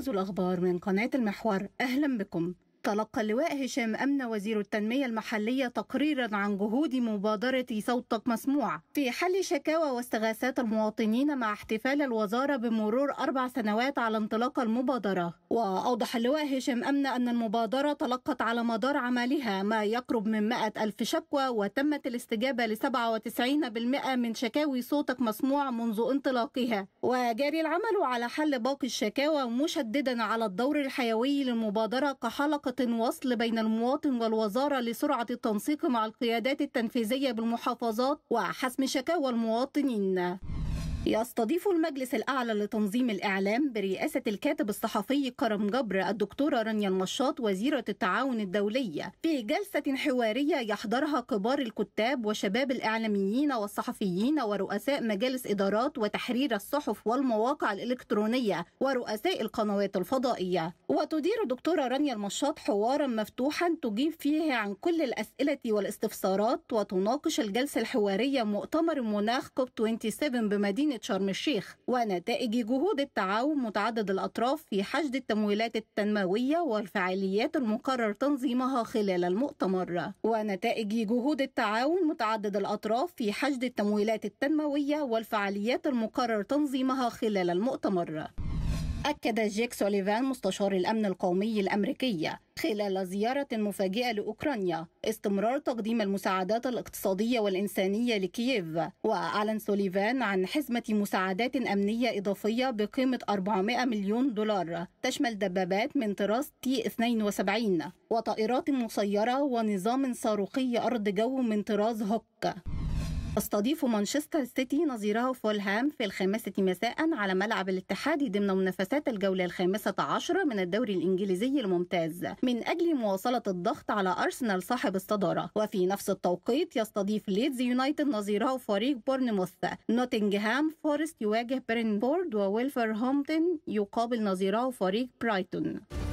أبرز الأخبار من قناة المحور أهلا بكم تلقى اللواء هشام أمن وزير التنمية المحلية تقريرا عن جهود مبادرة صوتك مسموع في حل شكاوى واستغاثات المواطنين مع احتفال الوزارة بمرور أربع سنوات على انطلاق المبادرة وأوضح اللواء هشام أمن أن المبادرة تلقت على مدار عملها ما يقرب من مائة ألف شكوى وتمت الاستجابة ل 97% من شكاوي صوتك مسموع منذ انطلاقها وجاري العمل على حل باقي الشكاوى مشددا على الدور الحيوي للمبادرة كحلقة وصل بين المواطن والوزارة لسرعة التنسيق مع القيادات التنفيذية بالمحافظات وحسم شكاوى المواطنين يستضيف المجلس الأعلى لتنظيم الإعلام برئاسة الكاتب الصحفي كرم جبر الدكتورة رانيا النشاط وزيرة التعاون الدولية في جلسة حوارية يحضرها كبار الكتاب وشباب الإعلاميين والصحفيين ورؤساء مجالس إدارات وتحرير الصحف والمواقع الإلكترونية ورؤساء القنوات الفضائية وتدير الدكتورة رانيا النشاط حوارا مفتوحا تجيب فيه عن كل الأسئلة والاستفسارات وتناقش الجلسة الحوارية مؤتمر مناخ كوب 27 بمدينة مدينة شرم الشيخ ونتائج جهود التعاون متعدد الأطراف في حشد التمويلات التنموية والفعاليات المقرر تنظيمها خلال المؤتمر ونتائج جهود التعاون متعدد الأطراف في حشد التمويلات التنموية والفعاليات المقرر تنظيمها خلال المؤتمر أكد جيك سوليفان مستشار الأمن القومي الأمريكي خلال زيارة مفاجئة لأوكرانيا استمرار تقديم المساعدات الاقتصادية والإنسانية لكييف وأعلن سوليفان عن حزمة مساعدات أمنية إضافية بقيمة 400 مليون دولار تشمل دبابات من طراز تي 72 وطائرات مسيرة ونظام صاروخي أرض جو من طراز هوك تستضيف مانشستر سيتي نظيره فولهام في الخامسة مساء على ملعب الاتحاد ضمن منافسات الجولة الخامسة عشر من الدوري الإنجليزي الممتاز من أجل مواصلة الضغط على أرسنال صاحب الصدارة وفي نفس التوقيت يستضيف ليدز يونايتد نظيره فريق بورنموث نوتنغهام فورست يواجه برينبورد هومتن يقابل نظيره فريق برايتون